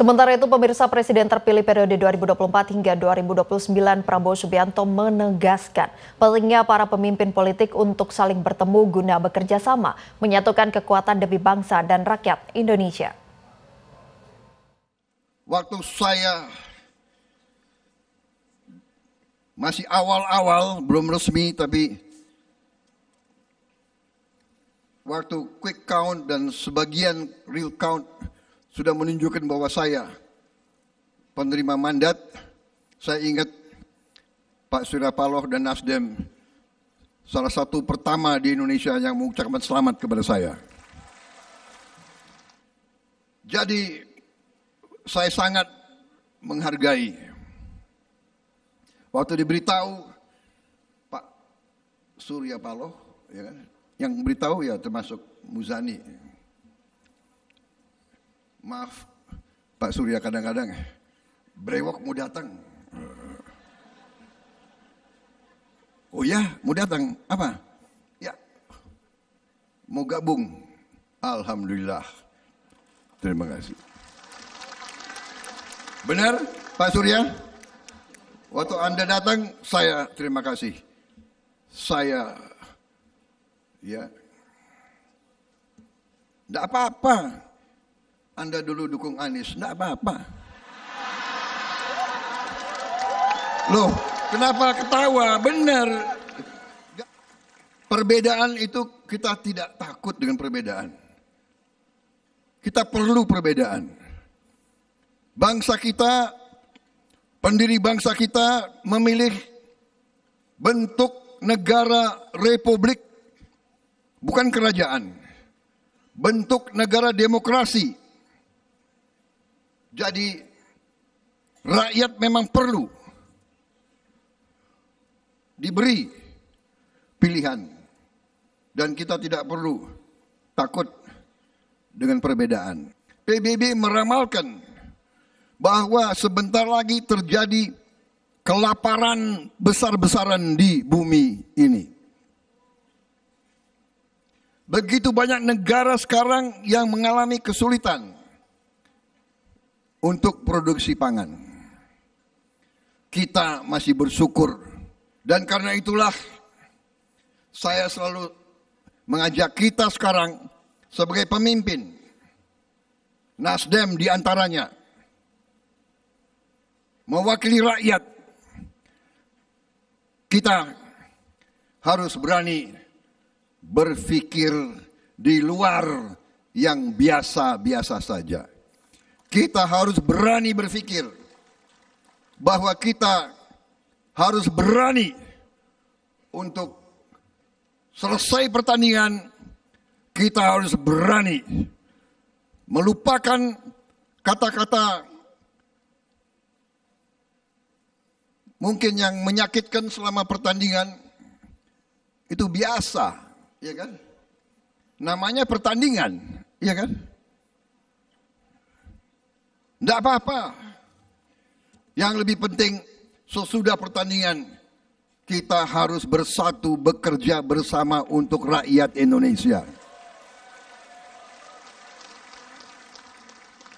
Sementara itu, pemirsa Presiden terpilih periode 2024 hingga 2029 Prabowo Subianto menegaskan pentingnya para pemimpin politik untuk saling bertemu guna bekerja sama, menyatukan kekuatan demi bangsa dan rakyat Indonesia. Waktu saya masih awal-awal, belum resmi, tapi waktu quick count dan sebagian real count sudah menunjukkan bahwa saya penerima mandat. Saya ingat Pak Surya Paloh dan Nasdem salah satu pertama di Indonesia yang mengucapkan selamat kepada saya. Jadi saya sangat menghargai. Waktu diberitahu Pak Surya Paloh, ya kan, yang beritahu ya termasuk Muzani, Maaf, Pak Surya kadang-kadang brewok mau datang. Oh ya, mau datang. Apa? Ya, mau gabung. Alhamdulillah. Terima kasih. Benar, Pak Surya? Waktu Anda datang, saya terima kasih. Saya, ya, tidak apa-apa. Anda dulu dukung Anies, enggak apa-apa. Loh, kenapa ketawa? Benar. Perbedaan itu kita tidak takut dengan perbedaan. Kita perlu perbedaan. Bangsa kita, pendiri bangsa kita memilih bentuk negara republik, bukan kerajaan. Bentuk negara demokrasi, jadi rakyat memang perlu diberi pilihan dan kita tidak perlu takut dengan perbedaan. PBB meramalkan bahwa sebentar lagi terjadi kelaparan besar-besaran di bumi ini. Begitu banyak negara sekarang yang mengalami kesulitan untuk produksi pangan. Kita masih bersyukur dan karena itulah saya selalu mengajak kita sekarang sebagai pemimpin Nasdem diantaranya mewakili rakyat kita harus berani berpikir di luar yang biasa-biasa saja. Kita harus berani berpikir bahwa kita harus berani untuk selesai pertandingan kita harus berani melupakan kata-kata mungkin yang menyakitkan selama pertandingan itu biasa, ya kan? Namanya pertandingan, ya kan? Tidak apa-apa. Yang lebih penting sesudah pertandingan kita harus bersatu bekerja bersama untuk rakyat Indonesia.